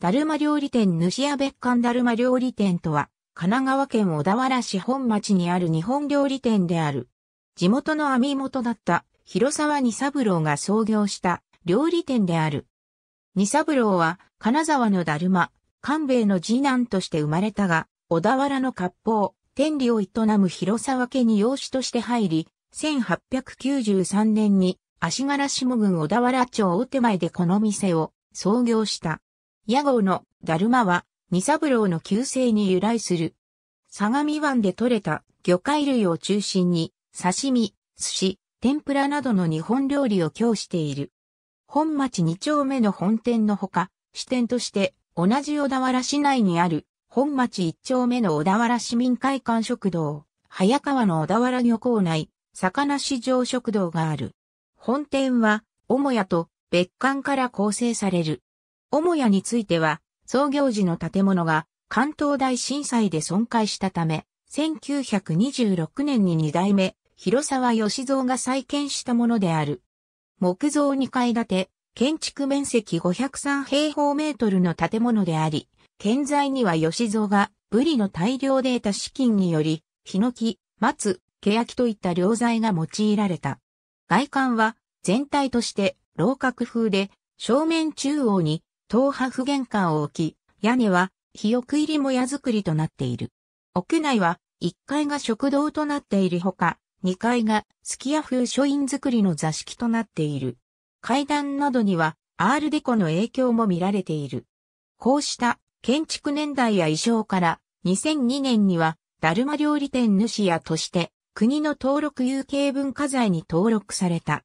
だるま料理店主屋別館だるま料理店とは、神奈川県小田原市本町にある日本料理店である。地元の網元だった広沢二三郎が創業した料理店である。二三郎は金沢のだるま、官兵衛の次男として生まれたが、小田原の割烹、天理を営む広沢家に養子として入り、1893年に足柄下郡小田原町大手前でこの店を創業した。屋号のだるまは、二三郎の旧姓に由来する。相模湾で採れた魚介類を中心に、刺身、寿司、天ぷらなどの日本料理を供している。本町二丁目の本店のほか、支店として、同じ小田原市内にある、本町一丁目の小田原市民会館食堂、早川の小田原漁港内、魚市場食堂がある。本店は、母屋と別館から構成される。母屋については、創業時の建物が関東大震災で損壊したため、1926年に2代目、広沢義蔵が再建したものである。木造2階建て、建築面積503平方メートルの建物であり、建材には吉蔵がブリの大量で得た資金により、ヒノキ、松、ケヤキといった良材が用いられた。外観は全体として楼閣風で正面中央に東派玄関を置き、屋根は肥沃入りも屋作りとなっている。屋内は1階が食堂となっているほか、2階がすきヤ風書院作りの座敷となっている。階段などにはアールデコの影響も見られている。こうした建築年代や衣装から2002年にはダルマ料理店主屋として国の登録有形文化財に登録された。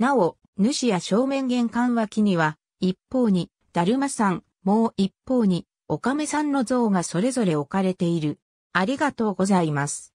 なお、主屋正面玄関脇には一方にだるまさん、もう一方に、おかめさんの像がそれぞれ置かれている。ありがとうございます。